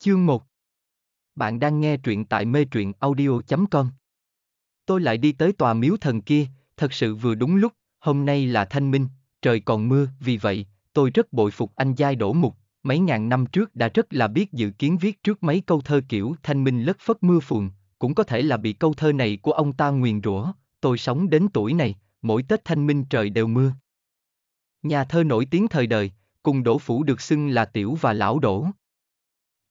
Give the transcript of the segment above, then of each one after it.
Chương 1 Bạn đang nghe truyện tại mê truyện audio.com Tôi lại đi tới tòa miếu thần kia, thật sự vừa đúng lúc, hôm nay là thanh minh, trời còn mưa, vì vậy, tôi rất bội phục anh Giai đổ Mục, mấy ngàn năm trước đã rất là biết dự kiến viết trước mấy câu thơ kiểu thanh minh lất phất mưa phùn, cũng có thể là bị câu thơ này của ông ta nguyền rủa, tôi sống đến tuổi này, mỗi Tết thanh minh trời đều mưa. Nhà thơ nổi tiếng thời đời, cùng đổ Phủ được xưng là Tiểu và Lão đổ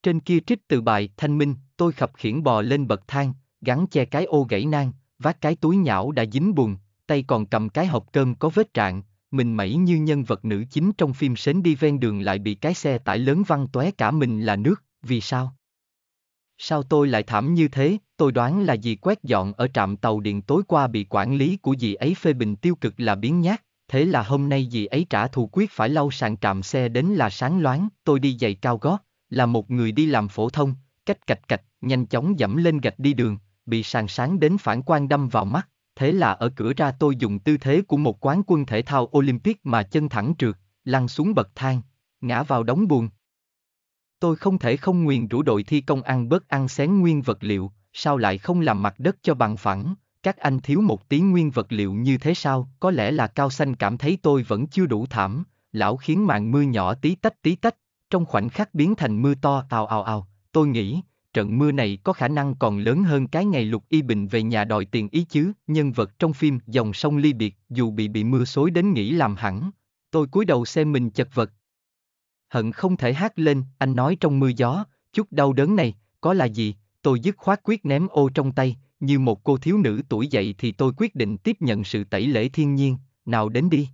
trên kia trích từ bài Thanh Minh, tôi khập khiển bò lên bậc thang, gắn che cái ô gãy nang, vác cái túi nhão đã dính bùn, tay còn cầm cái hộp cơm có vết trạng, mình mẩy như nhân vật nữ chính trong phim Sến đi ven đường lại bị cái xe tải lớn văng tóe cả mình là nước, vì sao? Sao tôi lại thảm như thế, tôi đoán là vì quét dọn ở trạm tàu điện tối qua bị quản lý của dì ấy phê bình tiêu cực là biến nhát, thế là hôm nay dì ấy trả thù quyết phải lau sàn trạm xe đến là sáng loáng, tôi đi giày cao gót, là một người đi làm phổ thông, cách cạch cạch, nhanh chóng dẫm lên gạch đi đường, bị sàn sáng đến phản quang đâm vào mắt, thế là ở cửa ra tôi dùng tư thế của một quán quân thể thao Olympic mà chân thẳng trượt, lăn xuống bậc thang, ngã vào đống buồn. Tôi không thể không nguyền rủ đội thi công ăn bớt ăn xén nguyên vật liệu, sao lại không làm mặt đất cho bằng phẳng, các anh thiếu một tí nguyên vật liệu như thế sao, có lẽ là cao xanh cảm thấy tôi vẫn chưa đủ thảm, lão khiến mạng mưa nhỏ tí tách tí tách, trong khoảnh khắc biến thành mưa to ào ào ào, tôi nghĩ, trận mưa này có khả năng còn lớn hơn cái ngày Lục Y Bình về nhà đòi tiền ý chứ, nhân vật trong phim Dòng sông ly biệt, dù bị bị mưa xối đến nghĩ làm hẳn, tôi cúi đầu xem mình chật vật. Hận không thể hát lên, anh nói trong mưa gió, chút đau đớn này, có là gì, tôi dứt khoát quyết ném ô trong tay, như một cô thiếu nữ tuổi dậy thì tôi quyết định tiếp nhận sự tẩy lễ thiên nhiên, nào đến đi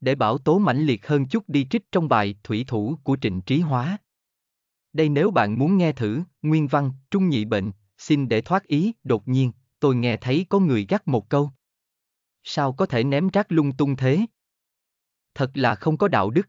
để bảo tố mãnh liệt hơn chút đi trích trong bài Thủy Thủ của Trịnh Trí Hóa. Đây nếu bạn muốn nghe thử, nguyên văn, trung nhị bệnh, xin để thoát ý, đột nhiên, tôi nghe thấy có người gắt một câu. Sao có thể ném rác lung tung thế? Thật là không có đạo đức.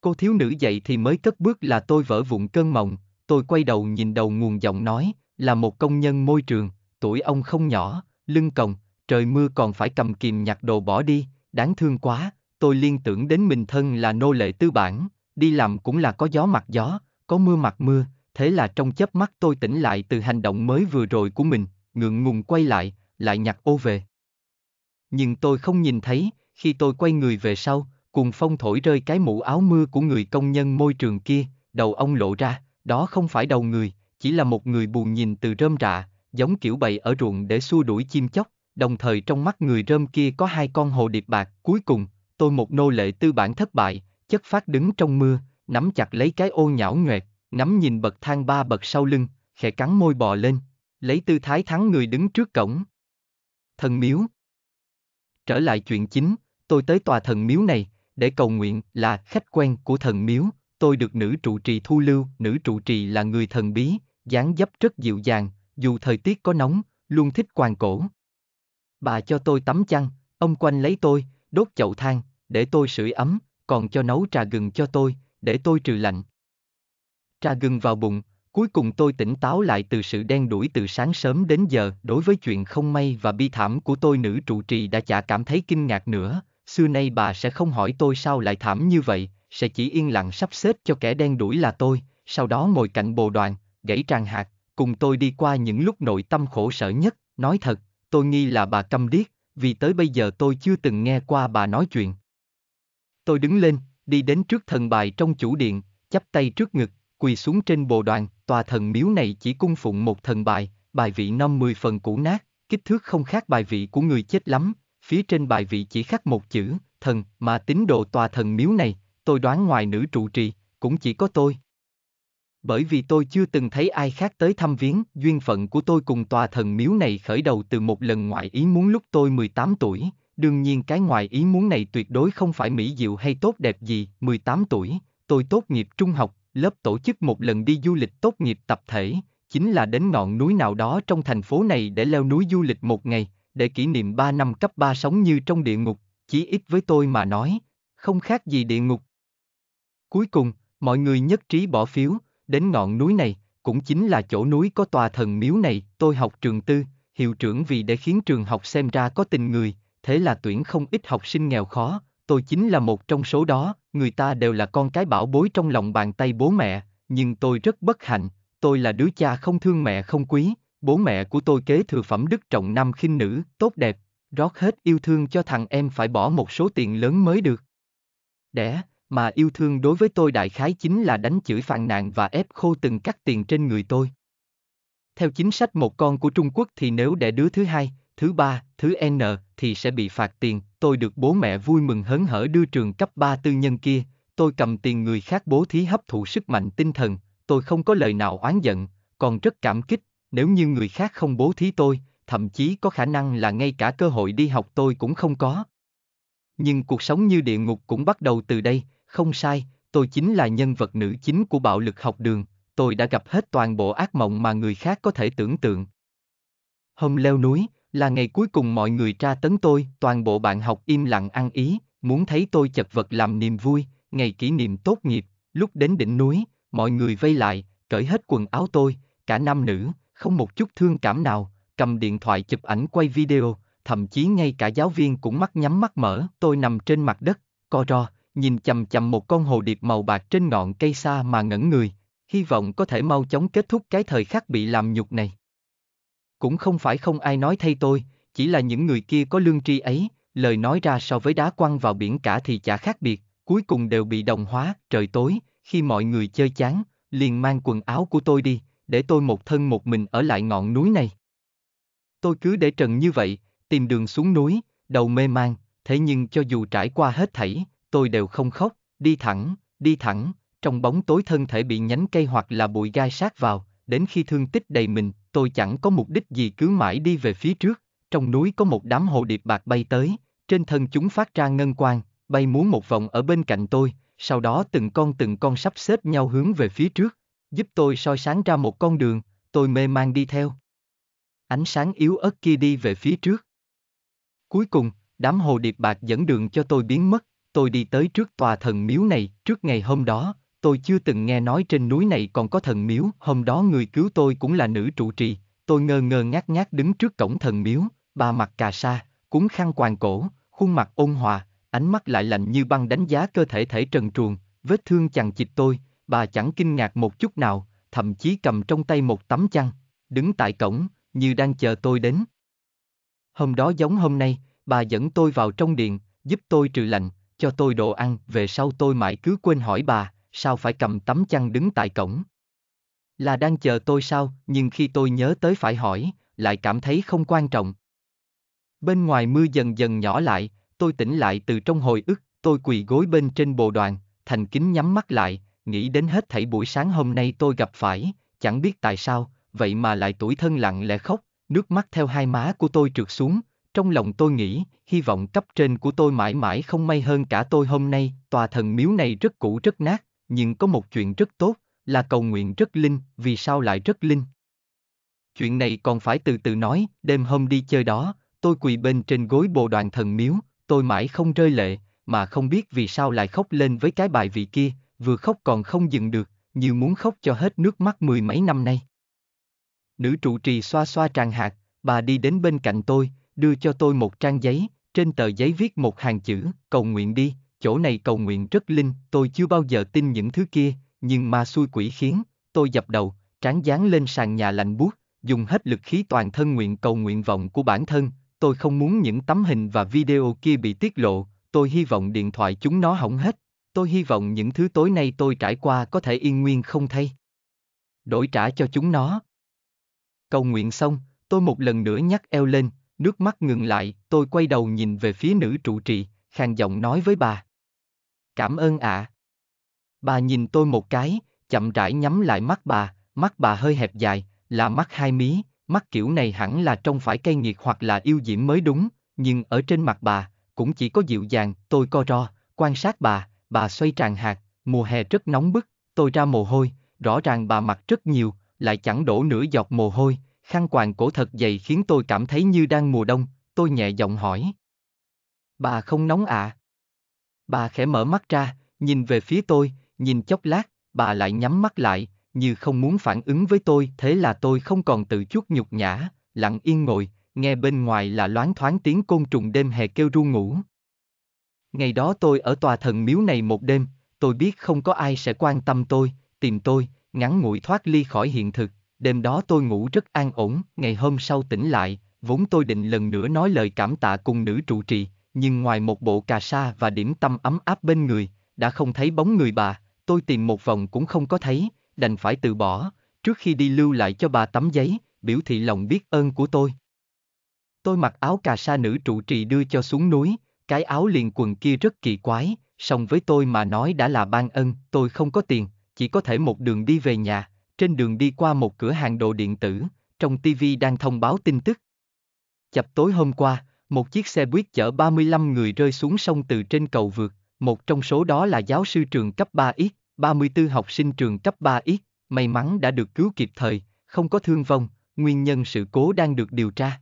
Cô thiếu nữ dậy thì mới cất bước là tôi vỡ vụn cơn mộng, tôi quay đầu nhìn đầu nguồn giọng nói, là một công nhân môi trường, tuổi ông không nhỏ, lưng còng, trời mưa còn phải cầm kìm nhặt đồ bỏ đi, đáng thương quá, tôi liên tưởng đến mình thân là nô lệ tư bản, đi làm cũng là có gió mặt gió, có mưa mặt mưa, thế là trong chớp mắt tôi tỉnh lại từ hành động mới vừa rồi của mình, ngượng ngùng quay lại, lại nhặt ô về. Nhưng tôi không nhìn thấy, khi tôi quay người về sau, cùng phong thổi rơi cái mũ áo mưa của người công nhân môi trường kia, đầu ông lộ ra, đó không phải đầu người, chỉ là một người buồn nhìn từ rơm rạ, giống kiểu bầy ở ruộng để xua đuổi chim chóc, đồng thời trong mắt người rơm kia có hai con hồ điệp bạc, cuối cùng, tôi một nô lệ tư bản thất bại, chất phát đứng trong mưa, nắm chặt lấy cái ô nhão nhoẹt, nắm nhìn bậc thang ba bậc sau lưng, khẽ cắn môi bò lên, lấy tư thái thắng người đứng trước cổng. Thần miếu Trở lại chuyện chính, tôi tới tòa thần miếu này, để cầu nguyện là khách quen của thần miếu, tôi được nữ trụ trì thu lưu, nữ trụ trì là người thần bí, dáng dấp rất dịu dàng, dù thời tiết có nóng, luôn thích quàng cổ. Bà cho tôi tắm chăn, ông quanh lấy tôi, đốt chậu than, để tôi sưởi ấm, còn cho nấu trà gừng cho tôi, để tôi trừ lạnh. Trà gừng vào bụng, cuối cùng tôi tỉnh táo lại từ sự đen đuổi từ sáng sớm đến giờ đối với chuyện không may và bi thảm của tôi nữ trụ trì đã chả cảm thấy kinh ngạc nữa, xưa nay bà sẽ không hỏi tôi sao lại thảm như vậy, sẽ chỉ yên lặng sắp xếp cho kẻ đen đuổi là tôi, sau đó ngồi cạnh bồ đoàn, gãy tràng hạt, cùng tôi đi qua những lúc nội tâm khổ sở nhất, nói thật, tôi nghi là bà câm điếc, vì tới bây giờ tôi chưa từng nghe qua bà nói chuyện, Tôi đứng lên, đi đến trước thần bài trong chủ điện, chắp tay trước ngực, quỳ xuống trên bồ đoàn, tòa thần miếu này chỉ cung phụng một thần bài, bài vị năm mười phần cũ nát, kích thước không khác bài vị của người chết lắm, phía trên bài vị chỉ khắc một chữ, thần, mà tín đồ tòa thần miếu này, tôi đoán ngoài nữ trụ trì, cũng chỉ có tôi. Bởi vì tôi chưa từng thấy ai khác tới thăm viếng, duyên phận của tôi cùng tòa thần miếu này khởi đầu từ một lần ngoại ý muốn lúc tôi 18 tuổi, Đương nhiên cái ngoài ý muốn này tuyệt đối không phải mỹ diệu hay tốt đẹp gì, 18 tuổi, tôi tốt nghiệp trung học, lớp tổ chức một lần đi du lịch tốt nghiệp tập thể, chính là đến ngọn núi nào đó trong thành phố này để leo núi du lịch một ngày, để kỷ niệm 3 năm cấp 3 sống như trong địa ngục, chỉ ít với tôi mà nói, không khác gì địa ngục. Cuối cùng, mọi người nhất trí bỏ phiếu, đến ngọn núi này, cũng chính là chỗ núi có tòa thần miếu này, tôi học trường tư, hiệu trưởng vì để khiến trường học xem ra có tình người, thế là tuyển không ít học sinh nghèo khó, tôi chính là một trong số đó, người ta đều là con cái bảo bối trong lòng bàn tay bố mẹ, nhưng tôi rất bất hạnh, tôi là đứa cha không thương mẹ không quý, bố mẹ của tôi kế thừa phẩm đức trọng nam khinh nữ, tốt đẹp, rót hết yêu thương cho thằng em phải bỏ một số tiền lớn mới được. Đẻ, mà yêu thương đối với tôi đại khái chính là đánh chửi phàn nàn và ép khô từng cắt tiền trên người tôi. Theo chính sách một con của Trung Quốc thì nếu đẻ đứa thứ hai, thứ ba, thứ N, thì sẽ bị phạt tiền, tôi được bố mẹ vui mừng hớn hở đưa trường cấp 3 tư nhân kia, tôi cầm tiền người khác bố thí hấp thụ sức mạnh tinh thần, tôi không có lời nào oán giận, còn rất cảm kích, nếu như người khác không bố thí tôi, thậm chí có khả năng là ngay cả cơ hội đi học tôi cũng không có. Nhưng cuộc sống như địa ngục cũng bắt đầu từ đây, không sai, tôi chính là nhân vật nữ chính của bạo lực học đường, tôi đã gặp hết toàn bộ ác mộng mà người khác có thể tưởng tượng. Hôm leo núi, là ngày cuối cùng mọi người tra tấn tôi, toàn bộ bạn học im lặng ăn ý, muốn thấy tôi chật vật làm niềm vui, ngày kỷ niệm tốt nghiệp, lúc đến đỉnh núi, mọi người vây lại, cởi hết quần áo tôi, cả nam nữ, không một chút thương cảm nào, cầm điện thoại chụp ảnh quay video, thậm chí ngay cả giáo viên cũng mắt nhắm mắt mở, tôi nằm trên mặt đất, co ro, nhìn chầm chầm một con hồ điệp màu bạc trên ngọn cây xa mà ngẩn người, hy vọng có thể mau chóng kết thúc cái thời khắc bị làm nhục này. Cũng không phải không ai nói thay tôi, chỉ là những người kia có lương tri ấy, lời nói ra so với đá quăng vào biển cả thì chả khác biệt, cuối cùng đều bị đồng hóa, trời tối, khi mọi người chơi chán, liền mang quần áo của tôi đi, để tôi một thân một mình ở lại ngọn núi này. Tôi cứ để trần như vậy, tìm đường xuống núi, đầu mê man, thế nhưng cho dù trải qua hết thảy, tôi đều không khóc, đi thẳng, đi thẳng, trong bóng tối thân thể bị nhánh cây hoặc là bụi gai sát vào, đến khi thương tích đầy mình, tôi chẳng có mục đích gì cứ mãi đi về phía trước, trong núi có một đám hồ điệp bạc bay tới, trên thân chúng phát ra ngân quang, bay muốn một vòng ở bên cạnh tôi, sau đó từng con từng con sắp xếp nhau hướng về phía trước, giúp tôi soi sáng ra một con đường, tôi mê mang đi theo. Ánh sáng yếu ớt kia đi về phía trước. Cuối cùng, đám hồ điệp bạc dẫn đường cho tôi biến mất, tôi đi tới trước tòa thần miếu này, trước ngày hôm đó, tôi chưa từng nghe nói trên núi này còn có thần miếu, hôm đó người cứu tôi cũng là nữ trụ trì, tôi ngơ ngơ ngác ngác đứng trước cổng thần miếu, bà mặc cà sa, cúng khăn quàng cổ, khuôn mặt ôn hòa, ánh mắt lại lạnh như băng đánh giá cơ thể thể trần truồng, vết thương chằng chịt tôi, bà chẳng kinh ngạc một chút nào, thậm chí cầm trong tay một tấm chăn, đứng tại cổng, như đang chờ tôi đến. Hôm đó giống hôm nay, bà dẫn tôi vào trong điện, giúp tôi trừ lạnh, cho tôi đồ ăn, về sau tôi mãi cứ quên hỏi bà, sao phải cầm tấm chăn đứng tại cổng? Là đang chờ tôi sao, nhưng khi tôi nhớ tới phải hỏi, lại cảm thấy không quan trọng. Bên ngoài mưa dần dần nhỏ lại, tôi tỉnh lại từ trong hồi ức, tôi quỳ gối bên trên bồ đoàn, thành kính nhắm mắt lại, nghĩ đến hết thảy buổi sáng hôm nay tôi gặp phải, chẳng biết tại sao, vậy mà lại tuổi thân lặng lẽ khóc, nước mắt theo hai má của tôi trượt xuống, trong lòng tôi nghĩ, hy vọng cấp trên của tôi mãi mãi không may hơn cả tôi hôm nay, tòa thần miếu này rất cũ rất nát, nhưng có một chuyện rất tốt, là cầu nguyện rất linh, vì sao lại rất linh? Chuyện này còn phải từ từ nói, đêm hôm đi chơi đó, tôi quỳ bên trên gối bồ đoàn thần miếu, tôi mãi không rơi lệ, mà không biết vì sao lại khóc lên với cái bài vị kia, vừa khóc còn không dừng được, như muốn khóc cho hết nước mắt mười mấy năm nay. Nữ trụ trì xoa xoa tràng hạt, bà đi đến bên cạnh tôi, đưa cho tôi một trang giấy, trên tờ giấy viết một hàng chữ, cầu nguyện đi, chỗ này cầu nguyện rất linh, tôi chưa bao giờ tin những thứ kia, nhưng ma xui quỷ khiến, tôi dập đầu, trán dáng lên sàn nhà lạnh buốt, dùng hết lực khí toàn thân nguyện cầu nguyện vọng của bản thân, tôi không muốn những tấm hình và video kia bị tiết lộ, tôi hy vọng điện thoại chúng nó hỏng hết, tôi hy vọng những thứ tối nay tôi trải qua có thể yên nguyên không thay. Đổi trả cho chúng nó. Cầu nguyện xong, tôi một lần nữa nhắc eo lên, nước mắt ngừng lại, tôi quay đầu nhìn về phía nữ trụ trì, khàn giọng nói với bà. Cảm ơn ạ. À. Bà nhìn tôi một cái, chậm rãi nhắm lại mắt bà, mắt bà hơi hẹp dài, là mắt hai mí, mắt kiểu này hẳn là trong phải cay nghiệt hoặc là yêu diễm mới đúng, nhưng ở trên mặt bà, cũng chỉ có dịu dàng, tôi co ro, quan sát bà, bà xoay tràn hạt, mùa hè rất nóng bức, tôi ra mồ hôi, rõ ràng bà mặc rất nhiều, lại chẳng đổ nửa giọt mồ hôi, khăn quàng cổ thật dày khiến tôi cảm thấy như đang mùa đông, tôi nhẹ giọng hỏi. Bà không nóng ạ. À? Bà khẽ mở mắt ra, nhìn về phía tôi, nhìn chốc lát, bà lại nhắm mắt lại, như không muốn phản ứng với tôi, thế là tôi không còn tự chuốc nhục nhã, lặng yên ngồi, nghe bên ngoài là loáng thoáng tiếng côn trùng đêm hè kêu ru ngủ. Ngày đó tôi ở tòa thần miếu này một đêm, tôi biết không có ai sẽ quan tâm tôi, tìm tôi, ngắn ngủi thoát ly khỏi hiện thực, đêm đó tôi ngủ rất an ổn, ngày hôm sau tỉnh lại, vốn tôi định lần nữa nói lời cảm tạ cùng nữ trụ trì, nhưng ngoài một bộ cà sa và điểm tâm ấm áp bên người, đã không thấy bóng người bà, tôi tìm một vòng cũng không có thấy, đành phải từ bỏ, trước khi đi lưu lại cho bà tấm giấy, biểu thị lòng biết ơn của tôi. Tôi mặc áo cà sa nữ trụ trì đưa cho xuống núi, cái áo liền quần kia rất kỳ quái, song với tôi mà nói đã là ban ân, tôi không có tiền, chỉ có thể một đường đi về nhà, trên đường đi qua một cửa hàng đồ điện tử, trong TV đang thông báo tin tức. Chập tối hôm qua, một chiếc xe buýt chở 35 người rơi xuống sông từ trên cầu vượt, một trong số đó là giáo sư trường cấp 3 ít, 34 học sinh trường cấp 3 ít, may mắn đã được cứu kịp thời, không có thương vong, nguyên nhân sự cố đang được điều tra.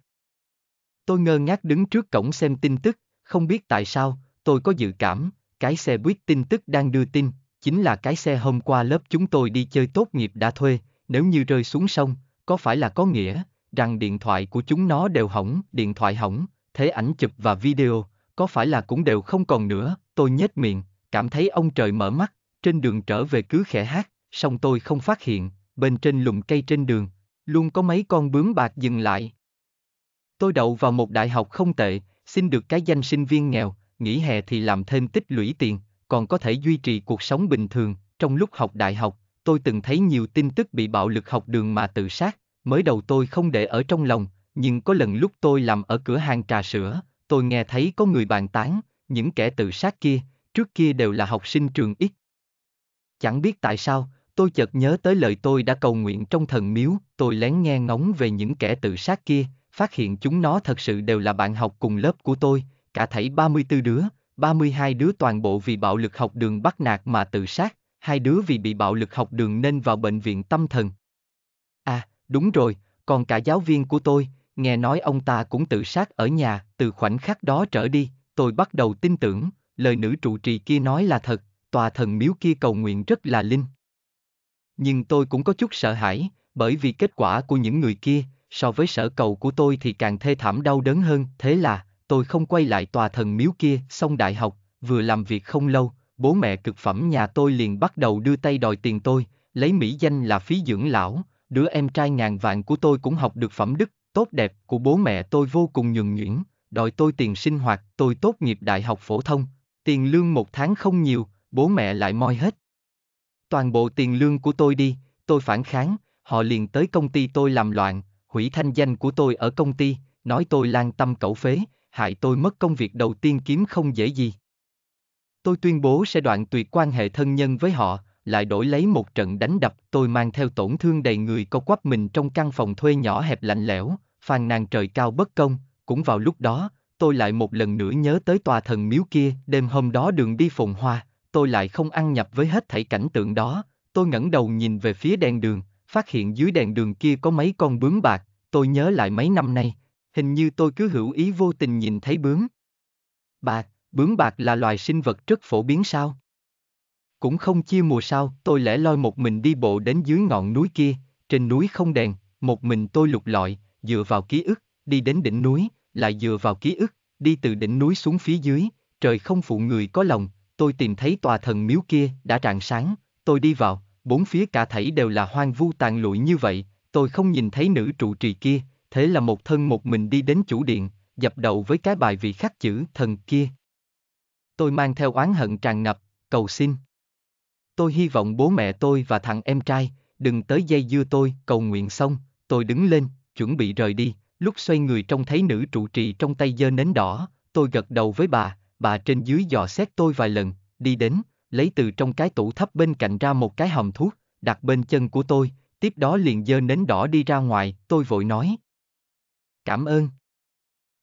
Tôi ngơ ngác đứng trước cổng xem tin tức, không biết tại sao, tôi có dự cảm, cái xe buýt tin tức đang đưa tin, chính là cái xe hôm qua lớp chúng tôi đi chơi tốt nghiệp đã thuê, nếu như rơi xuống sông, có phải là có nghĩa rằng điện thoại của chúng nó đều hỏng, điện thoại hỏng, thế ảnh chụp và video, có phải là cũng đều không còn nữa, tôi nhếch miệng, cảm thấy ông trời mở mắt, trên đường trở về cứ khẽ hát, song tôi không phát hiện, bên trên lùm cây trên đường, luôn có mấy con bướm bạc dừng lại. Tôi đậu vào một đại học không tệ, xin được cái danh sinh viên nghèo, nghỉ hè thì làm thêm tích lũy tiền, còn có thể duy trì cuộc sống bình thường. Trong lúc học đại học, tôi từng thấy nhiều tin tức bị bạo lực học đường mà tự sát, mới đầu tôi không để ở trong lòng, nhưng có lần lúc tôi làm ở cửa hàng trà sữa, tôi nghe thấy có người bàn tán, những kẻ tự sát kia, trước kia đều là học sinh trường ít. Chẳng biết tại sao, tôi chợt nhớ tới lời tôi đã cầu nguyện trong thần miếu, tôi lén nghe ngóng về những kẻ tự sát kia, phát hiện chúng nó thật sự đều là bạn học cùng lớp của tôi, cả thảy 34 đứa, 32 đứa toàn bộ vì bạo lực học đường bắt nạt mà tự sát, hai đứa vì bị bạo lực học đường nên vào bệnh viện tâm thần. À, đúng rồi, còn cả giáo viên của tôi, nghe nói ông ta cũng tự sát ở nhà, từ khoảnh khắc đó trở đi, tôi bắt đầu tin tưởng, lời nữ trụ trì kia nói là thật, tòa thần miếu kia cầu nguyện rất là linh. Nhưng tôi cũng có chút sợ hãi, bởi vì kết quả của những người kia, so với sở cầu của tôi thì càng thê thảm đau đớn hơn, thế là, tôi không quay lại tòa thần miếu kia, xong đại học, vừa làm việc không lâu, bố mẹ cực phẩm nhà tôi liền bắt đầu đưa tay đòi tiền tôi, lấy mỹ danh là phí dưỡng lão, đứa em trai ngàn vạn của tôi cũng học được phẩm đức, tốt đẹp của bố mẹ tôi vô cùng nhường nhuyễn, đòi tôi tiền sinh hoạt, tôi tốt nghiệp đại học phổ thông, tiền lương một tháng không nhiều, bố mẹ lại moi hết. Toàn bộ tiền lương của tôi đi, tôi phản kháng, họ liền tới công ty tôi làm loạn, hủy thanh danh của tôi ở công ty, nói tôi lang tâm cẩu phế, hại tôi mất công việc đầu tiên kiếm không dễ gì. Tôi tuyên bố sẽ đoạn tuyệt quan hệ thân nhân với họ, lại đổi lấy một trận đánh đập tôi mang theo tổn thương đầy người co quắp mình trong căn phòng thuê nhỏ hẹp lạnh lẽo, phàn nàn trời cao bất công, cũng vào lúc đó, tôi lại một lần nữa nhớ tới tòa thần miếu kia, đêm hôm đó đường đi phồn hoa, tôi lại không ăn nhập với hết thảy cảnh tượng đó, tôi ngẩng đầu nhìn về phía đèn đường, phát hiện dưới đèn đường kia có mấy con bướm bạc, tôi nhớ lại mấy năm nay, hình như tôi cứ hữu ý vô tình nhìn thấy bướm. Bạc, bướm bạc là loài sinh vật rất phổ biến sao? Cũng không chia mùa sao, tôi lẻ loi một mình đi bộ đến dưới ngọn núi kia, trên núi không đèn, một mình tôi lục lọi, dựa vào ký ức, đi đến đỉnh núi, lại dựa vào ký ức, đi từ đỉnh núi xuống phía dưới, trời không phụ người có lòng, tôi tìm thấy tòa thần miếu kia, đã rạng sáng, tôi đi vào, bốn phía cả thảy đều là hoang vu tàn lụi như vậy, tôi không nhìn thấy nữ trụ trì kia, thế là một thân một mình đi đến chủ điện, dập đầu với cái bài vị khắc chữ thần kia. Tôi mang theo oán hận tràn ngập, cầu xin. Tôi hy vọng bố mẹ tôi và thằng em trai, đừng tới dây dưa tôi, cầu nguyện xong, tôi đứng lên, chuẩn bị rời đi, lúc xoay người trông thấy nữ trụ trì trong tay dơ nến đỏ, tôi gật đầu với bà, bà trên dưới dò xét tôi vài lần, đi đến, lấy từ trong cái tủ thấp bên cạnh ra một cái hòm thuốc, đặt bên chân của tôi, tiếp đó liền dơ nến đỏ đi ra ngoài, tôi vội nói. Cảm ơn.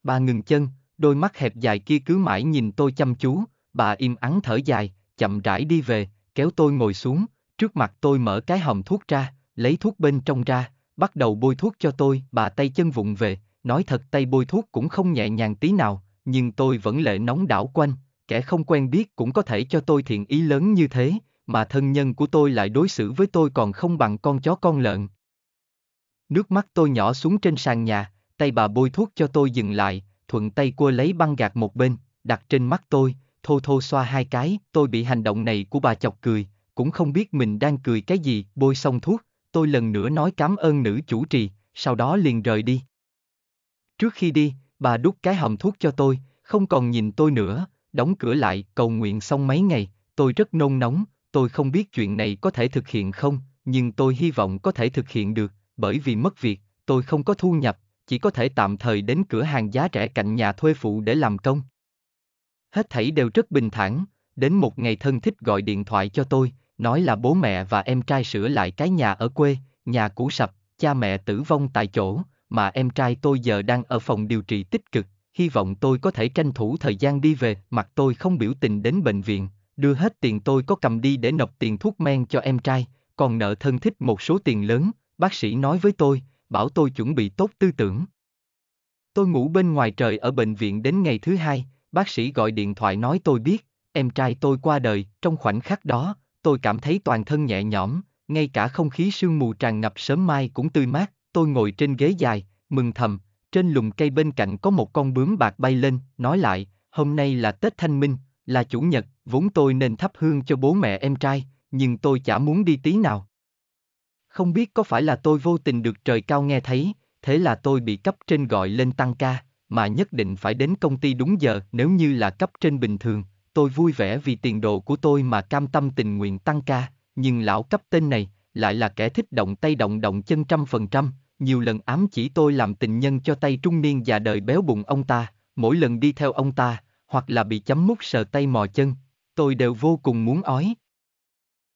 Bà ngừng chân, đôi mắt hẹp dài kia cứ mãi nhìn tôi chăm chú, bà im ắng thở dài, chậm rãi đi về, kéo tôi ngồi xuống, trước mặt tôi mở cái hòm thuốc ra, lấy thuốc bên trong ra, bắt đầu bôi thuốc cho tôi, bà tay chân vụng về, nói thật tay bôi thuốc cũng không nhẹ nhàng tí nào, nhưng tôi vẫn lệ nóng đảo quanh, kẻ không quen biết cũng có thể cho tôi thiện ý lớn như thế, mà thân nhân của tôi lại đối xử với tôi còn không bằng con chó con lợn. Nước mắt tôi nhỏ xuống trên sàn nhà, tay bà bôi thuốc cho tôi dừng lại, thuận tay cua lấy băng gạt một bên, đặt trên mắt tôi, thô thô xoa hai cái, tôi bị hành động này của bà chọc cười, cũng không biết mình đang cười cái gì, bôi xong thuốc, tôi lần nữa nói cảm ơn nữ chủ trì, sau đó liền rời đi. Trước khi đi, bà đút cái hầm thuốc cho tôi, không còn nhìn tôi nữa, đóng cửa lại, cầu nguyện xong mấy ngày, tôi rất nôn nóng, tôi không biết chuyện này có thể thực hiện không, nhưng tôi hy vọng có thể thực hiện được, bởi vì mất việc, tôi không có thu nhập, chỉ có thể tạm thời đến cửa hàng giá rẻ cạnh nhà thuê phụ để làm công hết thảy đều rất bình thản, đến một ngày thân thích gọi điện thoại cho tôi, nói là bố mẹ và em trai sửa lại cái nhà ở quê, nhà cũ sập, cha mẹ tử vong tại chỗ, mà em trai tôi giờ đang ở phòng điều trị tích cực, hy vọng tôi có thể tranh thủ thời gian đi về, mặt tôi không biểu tình đến bệnh viện, đưa hết tiền tôi có cầm đi để nộp tiền thuốc men cho em trai, còn nợ thân thích một số tiền lớn, bác sĩ nói với tôi, bảo tôi chuẩn bị tốt tư tưởng. Tôi ngủ bên ngoài trời ở bệnh viện đến ngày thứ hai, bác sĩ gọi điện thoại nói tôi biết, em trai tôi qua đời, trong khoảnh khắc đó, tôi cảm thấy toàn thân nhẹ nhõm, ngay cả không khí sương mù tràn ngập sớm mai cũng tươi mát, tôi ngồi trên ghế dài, mừng thầm, trên lùm cây bên cạnh có một con bướm bạc bay lên, nói lại, hôm nay là Tết Thanh Minh, là Chủ nhật, vốn tôi nên thắp hương cho bố mẹ em trai, nhưng tôi chả muốn đi tí nào. Không biết có phải là tôi vô tình được trời cao nghe thấy, thế là tôi bị cấp trên gọi lên tăng ca mà nhất định phải đến công ty đúng giờ nếu như là cấp trên bình thường. Tôi vui vẻ vì tiền đồ của tôi mà cam tâm tình nguyện tăng ca, nhưng lão cấp tên này lại là kẻ thích động tay động động chân trăm phần trăm, nhiều lần ám chỉ tôi làm tình nhân cho tay trung niên già đời béo bụng ông ta, mỗi lần đi theo ông ta, hoặc là bị chấm mút sờ tay mò chân, tôi đều vô cùng muốn ói.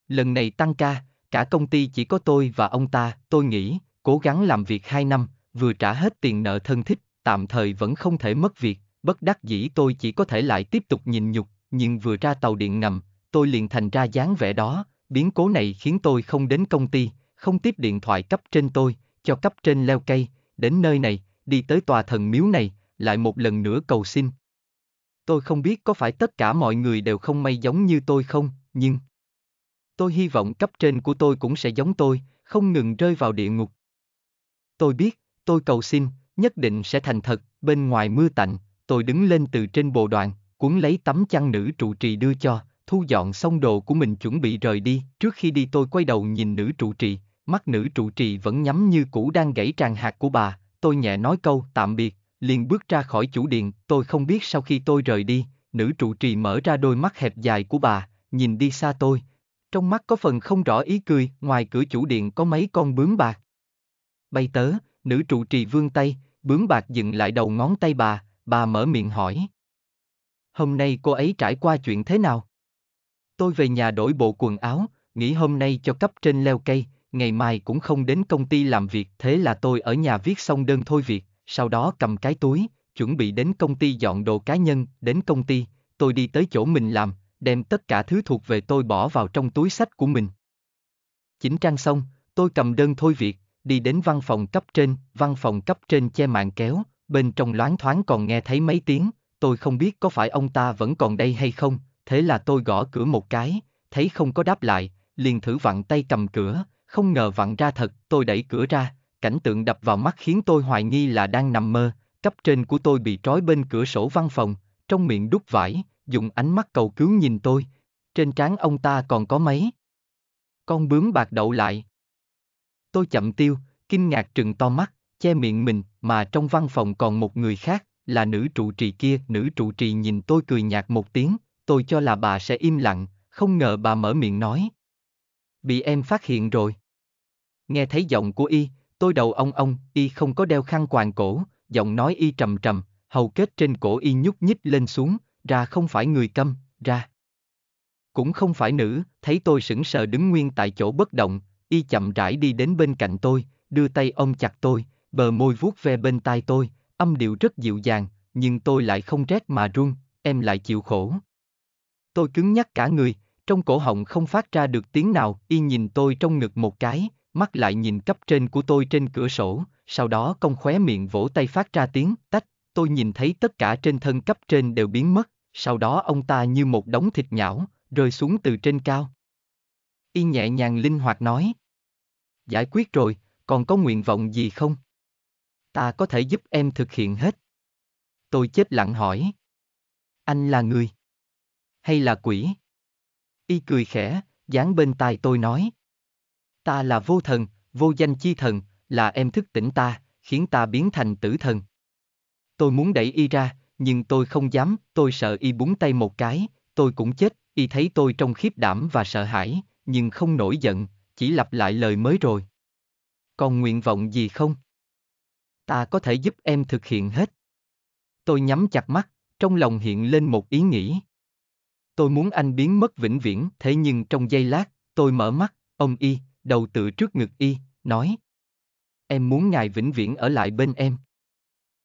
Lần này tăng ca, cả công ty chỉ có tôi và ông ta, tôi nghĩ, cố gắng làm việc hai năm, vừa trả hết tiền nợ thân thích, tạm thời vẫn không thể mất việc, bất đắc dĩ tôi chỉ có thể lại tiếp tục nhìn nhục, nhưng vừa ra tàu điện ngầm, tôi liền thành ra dáng vẻ đó, biến cố này khiến tôi không đến công ty, không tiếp điện thoại cấp trên tôi, cho cấp trên leo cây, đến nơi này, đi tới tòa thần miếu này, lại một lần nữa cầu xin. Tôi không biết có phải tất cả mọi người đều không may giống như tôi không, nhưng tôi hy vọng cấp trên của tôi cũng sẽ giống tôi, không ngừng rơi vào địa ngục. Tôi biết, tôi cầu xin, nhất định sẽ thành thật, bên ngoài mưa tạnh, tôi đứng lên từ trên bồ đoàn, cuốn lấy tấm chăn nữ trụ trì đưa cho, thu dọn xong đồ của mình chuẩn bị rời đi. Trước khi đi tôi quay đầu nhìn nữ trụ trì, mắt nữ trụ trì vẫn nhắm như cũ đang gãy tràn hạt của bà, tôi nhẹ nói câu tạm biệt, liền bước ra khỏi chủ điện, tôi không biết sau khi tôi rời đi, nữ trụ trì mở ra đôi mắt hẹp dài của bà, nhìn đi xa tôi. Trong mắt có phần không rõ ý cười, ngoài cửa chủ điện có mấy con bướm bạc. Bay tớ, nữ trụ trì vương tay, Bướm bạc dựng lại đầu ngón tay bà, bà mở miệng hỏi. Hôm nay cô ấy trải qua chuyện thế nào? Tôi về nhà đổi bộ quần áo, nghĩ hôm nay cho cấp trên leo cây, ngày mai cũng không đến công ty làm việc, thế là tôi ở nhà viết xong đơn thôi việc, sau đó cầm cái túi, chuẩn bị đến công ty dọn đồ cá nhân, đến công ty, tôi đi tới chỗ mình làm, đem tất cả thứ thuộc về tôi bỏ vào trong túi sách của mình. Chỉnh trang xong, tôi cầm đơn thôi việc, đi đến văn phòng cấp trên, văn phòng cấp trên che màn kéo, bên trong loáng thoáng còn nghe thấy mấy tiếng, tôi không biết có phải ông ta vẫn còn đây hay không, thế là tôi gõ cửa một cái, thấy không có đáp lại, liền thử vặn tay cầm cửa, không ngờ vặn ra thật, tôi đẩy cửa ra, cảnh tượng đập vào mắt khiến tôi hoài nghi là đang nằm mơ, cấp trên của tôi bị trói bên cửa sổ văn phòng, trong miệng đút vải, dùng ánh mắt cầu cứu nhìn tôi, trên trán ông ta còn có mấy con bướm bạc đậu lại, tôi chậm tiêu, kinh ngạc trừng to mắt, che miệng mình, mà trong văn phòng còn một người khác, là nữ trụ trì kia. Nữ trụ trì nhìn tôi cười nhạt một tiếng, tôi cho là bà sẽ im lặng, không ngờ bà mở miệng nói. Bị em phát hiện rồi. Nghe thấy giọng của y, tôi đầu ông ông, y không có đeo khăn quàng cổ, giọng nói y trầm trầm, hầu kết trên cổ y nhúc nhích lên xuống, ra không phải người câm, ra. Cũng không phải nữ, thấy tôi sững sờ đứng nguyên tại chỗ bất động, y chậm rãi đi đến bên cạnh tôi, đưa tay ông chặt tôi, bờ môi vuốt ve bên tai tôi, âm điệu rất dịu dàng, nhưng tôi lại không rét mà run, em lại chịu khổ. Tôi cứng nhắc cả người, trong cổ họng không phát ra được tiếng nào, y nhìn tôi trong ngực một cái, mắt lại nhìn cấp trên của tôi trên cửa sổ, sau đó cong khóe miệng vỗ tay phát ra tiếng, tách, tôi nhìn thấy tất cả trên thân cấp trên đều biến mất, sau đó ông ta như một đống thịt nhão, rơi xuống từ trên cao. Y nhẹ nhàng linh hoạt nói, giải quyết rồi, còn có nguyện vọng gì không? Ta có thể giúp em thực hiện hết. Tôi chết lặng hỏi. Anh là người? Hay là quỷ? Y cười khẽ, dán bên tai tôi nói. Ta là vô thần, vô danh chi thần, là em thức tỉnh ta, khiến ta biến thành tử thần. Tôi muốn đẩy y ra, nhưng tôi không dám, tôi sợ y búng tay một cái, tôi cũng chết, y thấy tôi trong khiếp đảm và sợ hãi, nhưng không nổi giận, chỉ lặp lại lời mới rồi. Còn nguyện vọng gì không? Ta có thể giúp em thực hiện hết. Tôi nhắm chặt mắt, trong lòng hiện lên một ý nghĩ. Tôi muốn anh biến mất vĩnh viễn, thế nhưng trong giây lát, tôi mở mắt, ông y, đầu tựa trước ngực y, nói. Em muốn ngài vĩnh viễn ở lại bên em.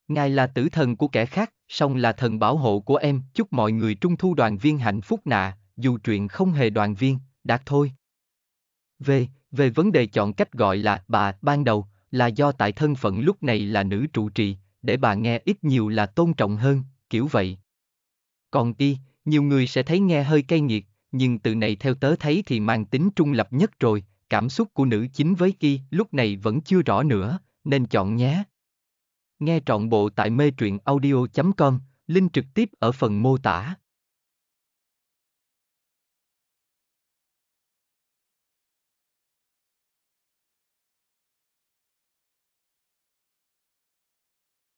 Ngài là tử thần của kẻ khác, song là thần bảo hộ của em, chúc mọi người trung thu đoàn viên hạnh phúc nạ, dù chuyện không hề đoàn viên, đạt thôi. Về, về vấn đề chọn cách gọi là bà ban đầu, là do tại thân phận lúc này là nữ trụ trì, để bà nghe ít nhiều là tôn trọng hơn, kiểu vậy. Còn y, nhiều người sẽ thấy nghe hơi cay nghiệt, nhưng từ này theo tớ thấy thì mang tính trung lập nhất rồi, cảm xúc của nữ chính với y lúc này vẫn chưa rõ nữa, nên chọn nhé. Nghe trọn bộ tại mê truyện audio.com, link trực tiếp ở phần mô tả.